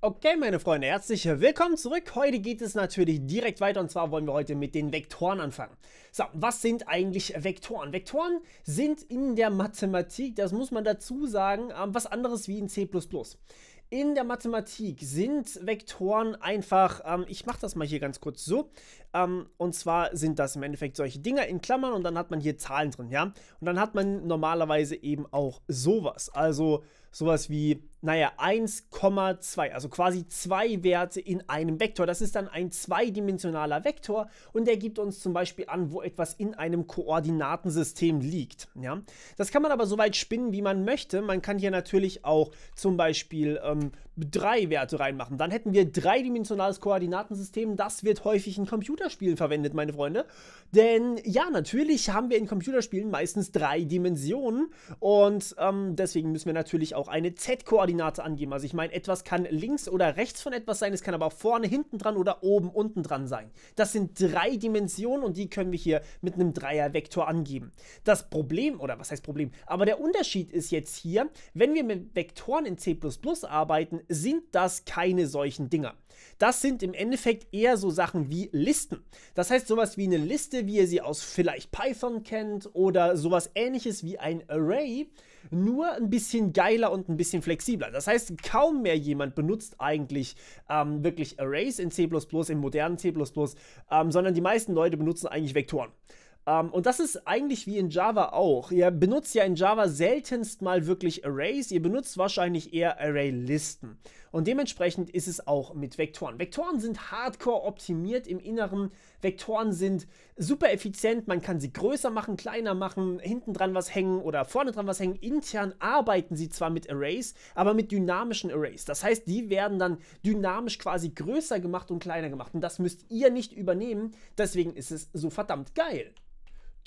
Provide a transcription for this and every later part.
Okay, meine Freunde, herzlich willkommen zurück. Heute geht es natürlich direkt weiter und zwar wollen wir heute mit den Vektoren anfangen. So, was sind eigentlich Vektoren? Vektoren sind in der Mathematik, das muss man dazu sagen, ähm, was anderes wie in C++. In der Mathematik sind Vektoren einfach, ähm, ich mache das mal hier ganz kurz so, ähm, und zwar sind das im Endeffekt solche Dinger in Klammern und dann hat man hier Zahlen drin, ja. Und dann hat man normalerweise eben auch sowas. Also sowas wie, naja, 1,2. Also quasi zwei Werte in einem Vektor. Das ist dann ein zweidimensionaler Vektor und der gibt uns zum Beispiel an, wo etwas in einem Koordinatensystem liegt. Ja? Das kann man aber so weit spinnen, wie man möchte. Man kann hier natürlich auch zum Beispiel ähm, drei Werte reinmachen. Dann hätten wir dreidimensionales Koordinatensystem. Das wird häufig in Computer Computerspielen verwendet, meine Freunde. Denn ja, natürlich haben wir in Computerspielen meistens drei Dimensionen und ähm, deswegen müssen wir natürlich auch eine Z-Koordinate angeben. Also ich meine, etwas kann links oder rechts von etwas sein, es kann aber vorne, hinten dran oder oben, unten dran sein. Das sind drei Dimensionen und die können wir hier mit einem Dreiervektor angeben. Das Problem, oder was heißt Problem, aber der Unterschied ist jetzt hier, wenn wir mit Vektoren in C++ arbeiten, sind das keine solchen Dinger. Das sind im Endeffekt eher so Sachen wie Listen. Das heißt sowas wie eine Liste, wie ihr sie aus vielleicht Python kennt oder sowas ähnliches wie ein Array, nur ein bisschen geiler und ein bisschen flexibler. Das heißt, kaum mehr jemand benutzt eigentlich ähm, wirklich Arrays in C++, im modernen C++, ähm, sondern die meisten Leute benutzen eigentlich Vektoren. Um, ähm, und das ist eigentlich wie in Java auch. Ihr benutzt ja in Java seltenst mal wirklich Arrays, ihr benutzt wahrscheinlich eher Array-Listen. Und dementsprechend ist es auch mit Vektoren. Vektoren sind hardcore optimiert im Inneren. Vektoren sind super effizient. Man kann sie größer machen, kleiner machen, hinten dran was hängen oder vorne dran was hängen. Intern arbeiten sie zwar mit Arrays, aber mit dynamischen Arrays. Das heißt, die werden dann dynamisch quasi größer gemacht und kleiner gemacht. Und das müsst ihr nicht übernehmen. Deswegen ist es so verdammt geil.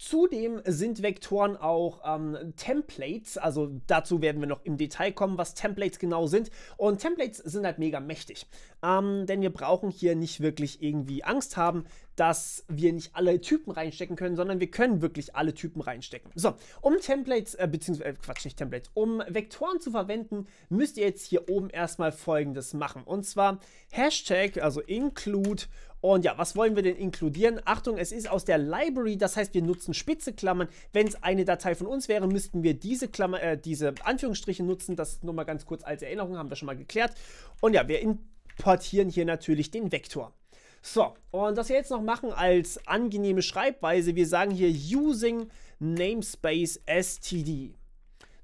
Zudem sind Vektoren auch ähm, Templates, also dazu werden wir noch im Detail kommen, was Templates genau sind. Und Templates sind halt mega mächtig, ähm, denn wir brauchen hier nicht wirklich irgendwie Angst haben, dass wir nicht alle Typen reinstecken können, sondern wir können wirklich alle Typen reinstecken. So, um Templates, äh, beziehungsweise, äh, Quatsch, nicht Templates, um Vektoren zu verwenden, müsst ihr jetzt hier oben erstmal folgendes machen. Und zwar Hashtag, also include und ja, was wollen wir denn inkludieren? Achtung, es ist aus der Library, das heißt, wir nutzen Spitzeklammern. Wenn es eine Datei von uns wäre, müssten wir diese Klammer, äh, diese Anführungsstriche nutzen. Das nur mal ganz kurz als Erinnerung, haben wir schon mal geklärt. Und ja, wir importieren hier natürlich den Vektor. So, und was wir jetzt noch machen als angenehme Schreibweise, wir sagen hier using namespace std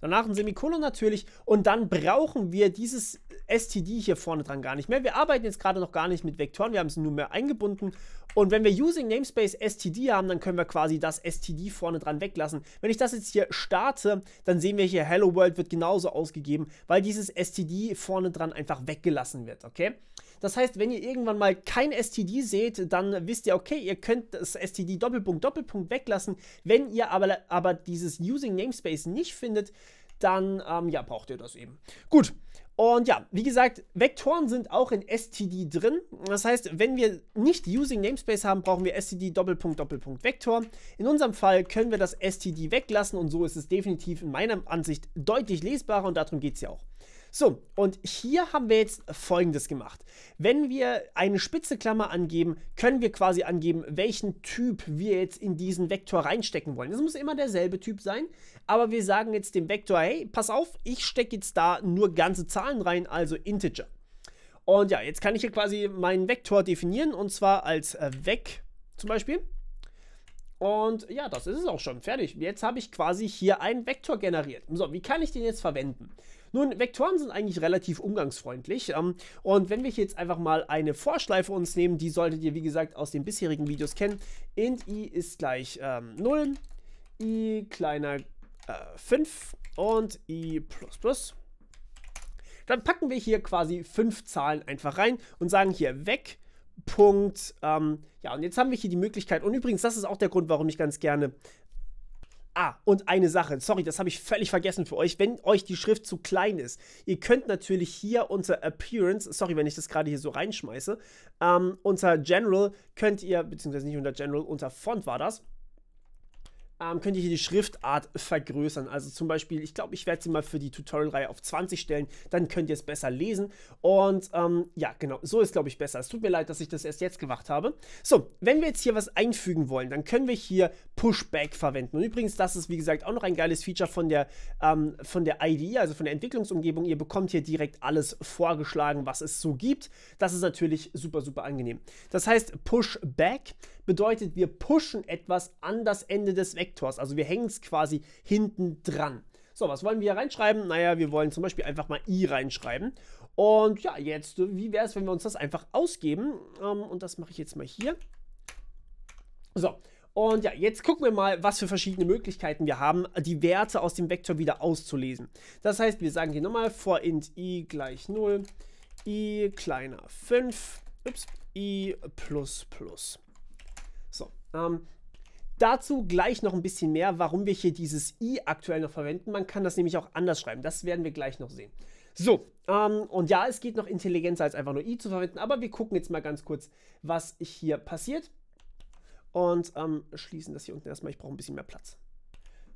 danach ein Semikolon natürlich und dann brauchen wir dieses STD hier vorne dran gar nicht mehr. Wir arbeiten jetzt gerade noch gar nicht mit Vektoren, wir haben es nur mehr eingebunden und wenn wir Using Namespace STD haben, dann können wir quasi das STD vorne dran weglassen. Wenn ich das jetzt hier starte, dann sehen wir hier Hello World wird genauso ausgegeben, weil dieses STD vorne dran einfach weggelassen wird, okay? Das heißt, wenn ihr irgendwann mal kein STD seht, dann wisst ihr, okay, ihr könnt das STD Doppelpunkt Doppelpunkt weglassen. Wenn ihr aber, aber dieses Using Namespace nicht findet, dann ähm, ja, braucht ihr das eben. Gut. Und ja, wie gesagt, Vektoren sind auch in std drin. Das heißt, wenn wir nicht using namespace haben, brauchen wir std Doppelpunkt Doppelpunkt Vektor. In unserem Fall können wir das std weglassen und so ist es definitiv in meiner Ansicht deutlich lesbarer und darum geht es ja auch. So, und hier haben wir jetzt folgendes gemacht. Wenn wir eine spitze Klammer angeben, können wir quasi angeben, welchen Typ wir jetzt in diesen Vektor reinstecken wollen. Es muss immer derselbe Typ sein, aber wir sagen jetzt dem Vektor, hey, pass auf, ich stecke jetzt da nur ganze Zahlen rein, also Integer. Und ja, jetzt kann ich hier quasi meinen Vektor definieren und zwar als äh, weg zum Beispiel. Und ja, das ist es auch schon. Fertig. Jetzt habe ich quasi hier einen Vektor generiert. So, wie kann ich den jetzt verwenden? Nun, Vektoren sind eigentlich relativ umgangsfreundlich. Ähm, und wenn wir hier jetzt einfach mal eine Vorschleife uns nehmen, die solltet ihr, wie gesagt, aus den bisherigen Videos kennen. int i ist gleich ähm, 0, i kleiner äh, 5 und i++. plus plus. Dann packen wir hier quasi fünf Zahlen einfach rein und sagen hier weg Punkt. Ähm, ja, und jetzt haben wir hier die Möglichkeit. Und übrigens, das ist auch der Grund, warum ich ganz gerne Ah, und eine Sache, sorry, das habe ich völlig vergessen für euch, wenn euch die Schrift zu klein ist. Ihr könnt natürlich hier unter Appearance, sorry, wenn ich das gerade hier so reinschmeiße, ähm, unter General könnt ihr, beziehungsweise nicht unter General, unter Font war das, ähm, könnt ihr hier die Schriftart vergrößern. Also zum Beispiel, ich glaube, ich werde sie mal für die Tutorial-Reihe auf 20 stellen, dann könnt ihr es besser lesen. Und ähm, ja, genau, so ist, glaube ich, besser. Es tut mir leid, dass ich das erst jetzt gemacht habe. So, wenn wir jetzt hier was einfügen wollen, dann können wir hier Pushback verwenden. Und übrigens, das ist, wie gesagt, auch noch ein geiles Feature von der, ähm, von der IDE, also von der Entwicklungsumgebung. Ihr bekommt hier direkt alles vorgeschlagen, was es so gibt. Das ist natürlich super, super angenehm. Das heißt, Pushback bedeutet, wir pushen etwas an das Ende des Vektorfelds Vektors. Also wir hängen es quasi hinten dran. So, was wollen wir hier reinschreiben? Naja, wir wollen zum Beispiel einfach mal i reinschreiben. Und ja, jetzt, wie wäre es, wenn wir uns das einfach ausgeben? Ähm, und das mache ich jetzt mal hier. So, und ja, jetzt gucken wir mal, was für verschiedene Möglichkeiten wir haben, die Werte aus dem Vektor wieder auszulesen. Das heißt, wir sagen hier nochmal for int i gleich 0, i kleiner 5, ups, i plus plus. So, ähm, Dazu gleich noch ein bisschen mehr, warum wir hier dieses i aktuell noch verwenden. Man kann das nämlich auch anders schreiben. Das werden wir gleich noch sehen. So, ähm, und ja, es geht noch intelligenter als einfach nur i zu verwenden, aber wir gucken jetzt mal ganz kurz, was hier passiert. Und ähm, schließen das hier unten erstmal. Ich brauche ein bisschen mehr Platz.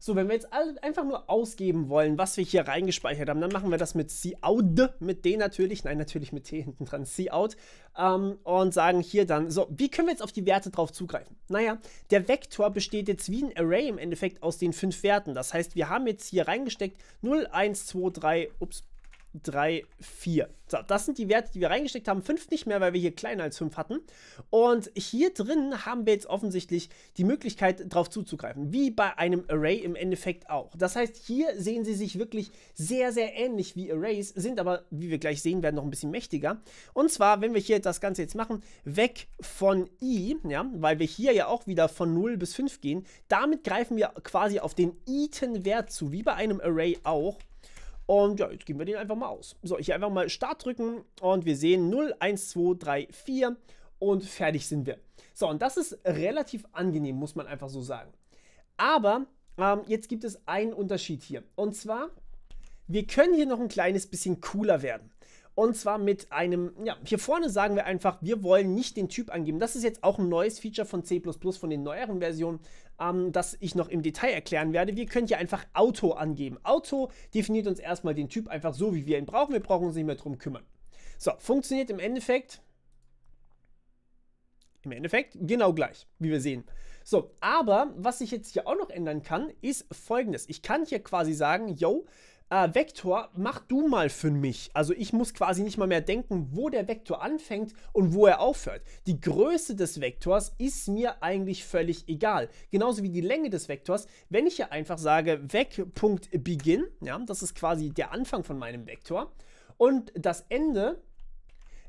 So, wenn wir jetzt einfach nur ausgeben wollen, was wir hier reingespeichert haben, dann machen wir das mit C-Out, mit D natürlich, nein, natürlich mit T hinten dran, cout, ähm, und sagen hier dann, so, wie können wir jetzt auf die Werte drauf zugreifen? Naja, der Vektor besteht jetzt wie ein Array im Endeffekt aus den fünf Werten. Das heißt, wir haben jetzt hier reingesteckt 0, 1, 2, 3, ups, 3, 4. So, das sind die Werte, die wir reingesteckt haben. 5 nicht mehr, weil wir hier kleiner als 5 hatten. Und hier drin haben wir jetzt offensichtlich die Möglichkeit, darauf zuzugreifen, wie bei einem Array im Endeffekt auch. Das heißt, hier sehen sie sich wirklich sehr, sehr ähnlich wie Arrays, sind aber, wie wir gleich sehen werden, noch ein bisschen mächtiger. Und zwar, wenn wir hier das Ganze jetzt machen, weg von i, ja, weil wir hier ja auch wieder von 0 bis 5 gehen, damit greifen wir quasi auf den i Wert zu, wie bei einem Array auch. Und ja, jetzt geben wir den einfach mal aus. So, ich einfach mal Start drücken und wir sehen 0, 1, 2, 3, 4 und fertig sind wir. So, und das ist relativ angenehm, muss man einfach so sagen. Aber ähm, jetzt gibt es einen Unterschied hier. Und zwar, wir können hier noch ein kleines bisschen cooler werden. Und zwar mit einem, ja, hier vorne sagen wir einfach, wir wollen nicht den Typ angeben. Das ist jetzt auch ein neues Feature von C++, von den neueren Versionen ähm, das ich noch im Detail erklären werde. Wir können hier einfach Auto angeben. Auto definiert uns erstmal den Typ einfach so, wie wir ihn brauchen. Wir brauchen uns nicht mehr drum kümmern. So, funktioniert im Endeffekt im Endeffekt genau gleich, wie wir sehen. So, aber was ich jetzt hier auch noch ändern kann, ist folgendes. Ich kann hier quasi sagen, yo, äh, Vektor, mach du mal für mich. Also ich muss quasi nicht mal mehr denken, wo der Vektor anfängt und wo er aufhört. Die Größe des Vektors ist mir eigentlich völlig egal. Genauso wie die Länge des Vektors. Wenn ich hier einfach sage, weg.begin, ja, das ist quasi der Anfang von meinem Vektor. Und das Ende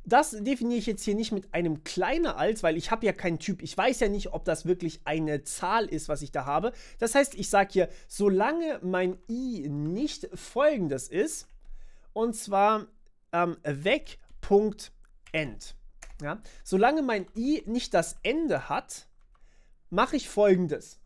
das definiere ich jetzt hier nicht mit einem kleiner als, weil ich habe ja keinen Typ. Ich weiß ja nicht, ob das wirklich eine Zahl ist, was ich da habe. Das heißt, ich sage hier, solange mein i nicht folgendes ist, und zwar ähm, weg, Ja? Solange mein i nicht das Ende hat, mache ich folgendes.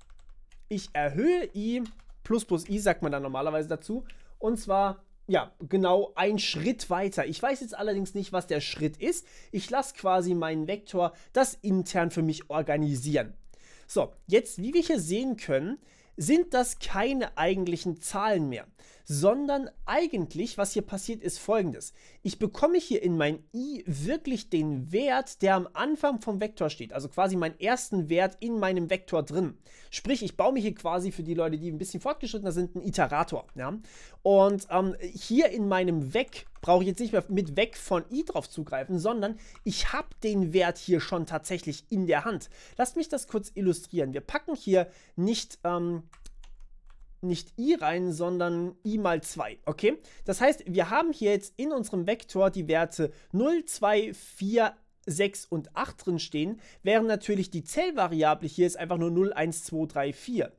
Ich erhöhe i, plus plus i sagt man dann normalerweise dazu, und zwar ja, genau ein Schritt weiter. Ich weiß jetzt allerdings nicht, was der Schritt ist. Ich lasse quasi meinen Vektor das intern für mich organisieren. So, jetzt, wie wir hier sehen können, sind das keine eigentlichen Zahlen mehr, sondern eigentlich, was hier passiert, ist folgendes. Ich bekomme hier in mein i wirklich den Wert, der am Anfang vom Vektor steht, also quasi meinen ersten Wert in meinem Vektor drin. Sprich, ich baue mir hier quasi für die Leute, die ein bisschen fortgeschrittener sind, einen Iterator. Ja? Und ähm, hier in meinem Vec brauche ich jetzt nicht mehr mit weg von i drauf zugreifen, sondern ich habe den Wert hier schon tatsächlich in der Hand. Lasst mich das kurz illustrieren. Wir packen hier nicht ähm, nicht i rein, sondern i mal 2, okay? Das heißt, wir haben hier jetzt in unserem Vektor die Werte 0, 2, 4, 6 und 8 drin stehen, während natürlich die Zellvariable hier ist einfach nur 0, 1, 2, 3, 4.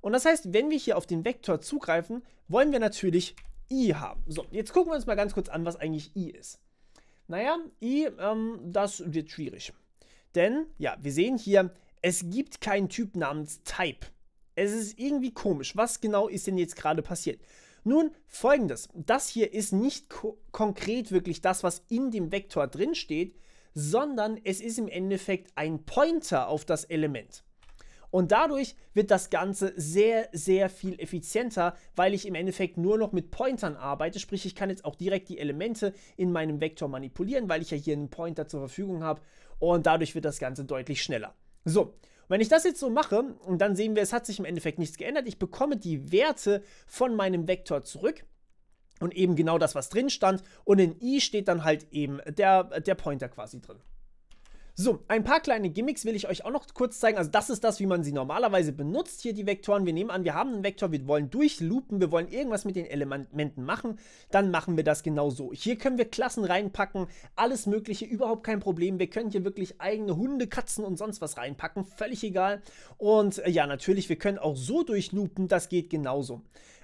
Und das heißt, wenn wir hier auf den Vektor zugreifen, wollen wir natürlich i haben. So, jetzt gucken wir uns mal ganz kurz an, was eigentlich i ist. Naja, i, ähm, das wird schwierig. Denn, ja, wir sehen hier, es gibt keinen Typ namens Type. Es ist irgendwie komisch. Was genau ist denn jetzt gerade passiert? Nun, folgendes. Das hier ist nicht ko konkret wirklich das, was in dem Vektor drin steht, sondern es ist im Endeffekt ein Pointer auf das Element. Und dadurch wird das Ganze sehr, sehr viel effizienter, weil ich im Endeffekt nur noch mit Pointern arbeite. Sprich, ich kann jetzt auch direkt die Elemente in meinem Vektor manipulieren, weil ich ja hier einen Pointer zur Verfügung habe. Und dadurch wird das Ganze deutlich schneller. So, wenn ich das jetzt so mache, und dann sehen wir, es hat sich im Endeffekt nichts geändert, ich bekomme die Werte von meinem Vektor zurück. Und eben genau das, was drin stand. Und in i steht dann halt eben der, der Pointer quasi drin. So, ein paar kleine Gimmicks will ich euch auch noch kurz zeigen. Also das ist das, wie man sie normalerweise benutzt, hier die Vektoren. Wir nehmen an, wir haben einen Vektor, wir wollen durchloopen, wir wollen irgendwas mit den Elementen machen. Dann machen wir das genau so. Hier können wir Klassen reinpacken, alles mögliche, überhaupt kein Problem. Wir können hier wirklich eigene Hunde, Katzen und sonst was reinpacken, völlig egal. Und äh, ja, natürlich, wir können auch so durchloopen, das geht genauso.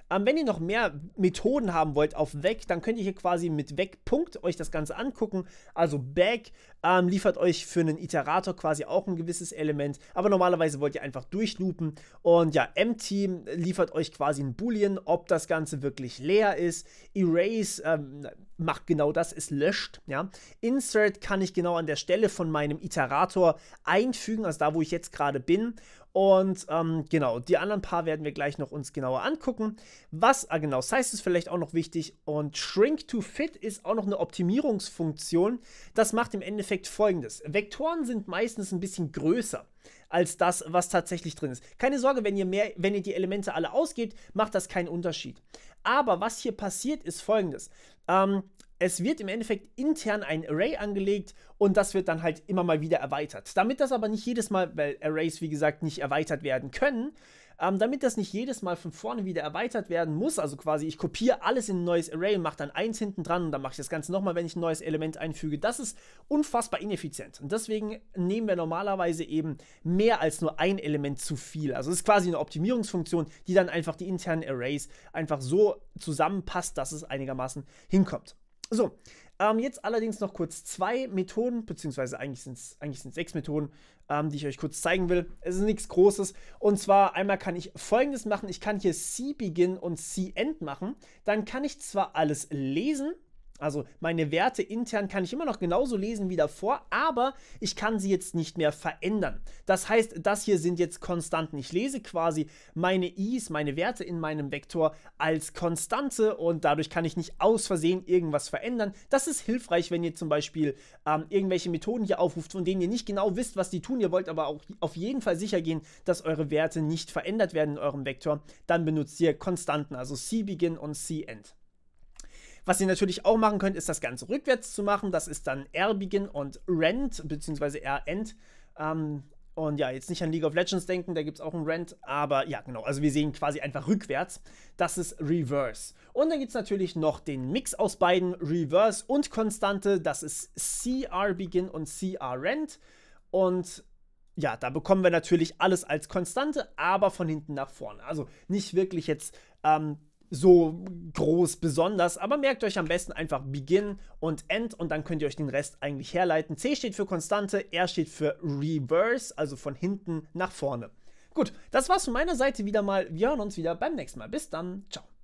Ähm, wenn ihr noch mehr Methoden haben wollt auf Weg, dann könnt ihr hier quasi mit Weg Punkt euch das Ganze angucken. Also Back ähm, liefert euch für einen Iterator quasi auch ein gewisses Element, aber normalerweise wollt ihr einfach durchloopen. Und ja, Empty liefert euch quasi ein Boolean, ob das Ganze wirklich leer ist. Erase ähm, macht genau das, es löscht. Ja. Insert kann ich genau an der Stelle von meinem Iterator einfügen, also da, wo ich jetzt gerade bin. Und ähm, genau, die anderen paar werden wir gleich noch uns genauer angucken. Was, ah, genau, Size ist vielleicht auch noch wichtig und Shrink to Fit ist auch noch eine Optimierungsfunktion. Das macht im Endeffekt folgendes. Vektoren sind meistens ein bisschen größer als das, was tatsächlich drin ist. Keine Sorge, wenn ihr mehr, wenn ihr die Elemente alle ausgebt, macht das keinen Unterschied. Aber was hier passiert, ist folgendes. Ähm, es wird im Endeffekt intern ein Array angelegt und das wird dann halt immer mal wieder erweitert. Damit das aber nicht jedes Mal, weil Arrays wie gesagt nicht erweitert werden können, ähm, damit das nicht jedes Mal von vorne wieder erweitert werden muss, also quasi ich kopiere alles in ein neues Array, mache dann eins hinten dran und dann mache ich das Ganze nochmal, wenn ich ein neues Element einfüge, das ist unfassbar ineffizient. Und deswegen nehmen wir normalerweise eben mehr als nur ein Element zu viel. Also es ist quasi eine Optimierungsfunktion, die dann einfach die internen Arrays einfach so zusammenpasst, dass es einigermaßen hinkommt. So, ähm, jetzt allerdings noch kurz zwei Methoden, beziehungsweise eigentlich sind es eigentlich sind's sechs Methoden, ähm, die ich euch kurz zeigen will. Es ist nichts Großes. Und zwar einmal kann ich folgendes machen. Ich kann hier C-Begin und C-End machen. Dann kann ich zwar alles lesen, also meine Werte intern kann ich immer noch genauso lesen wie davor, aber ich kann sie jetzt nicht mehr verändern. Das heißt, das hier sind jetzt Konstanten. Ich lese quasi meine i's, meine Werte in meinem Vektor als Konstante und dadurch kann ich nicht aus Versehen irgendwas verändern. Das ist hilfreich, wenn ihr zum Beispiel ähm, irgendwelche Methoden hier aufruft, von denen ihr nicht genau wisst, was die tun. Ihr wollt aber auch auf jeden Fall sicher gehen, dass eure Werte nicht verändert werden in eurem Vektor. Dann benutzt ihr Konstanten, also cbegin und cend. Was ihr natürlich auch machen könnt, ist das Ganze rückwärts zu machen. Das ist dann R-Begin und Rent, beziehungsweise Rent. Ähm, und ja, jetzt nicht an League of Legends denken, da gibt es auch ein Rent, aber ja, genau. Also wir sehen quasi einfach rückwärts. Das ist Reverse. Und dann gibt es natürlich noch den Mix aus beiden, Reverse und Konstante. Das ist CR Begin und CR Rent. Und ja, da bekommen wir natürlich alles als Konstante, aber von hinten nach vorne. Also nicht wirklich jetzt ähm, so groß besonders, aber merkt euch am besten einfach Begin und End und dann könnt ihr euch den Rest eigentlich herleiten. C steht für Konstante, R steht für Reverse, also von hinten nach vorne. Gut, das war's von meiner Seite wieder mal. Wir hören uns wieder beim nächsten Mal. Bis dann. Ciao.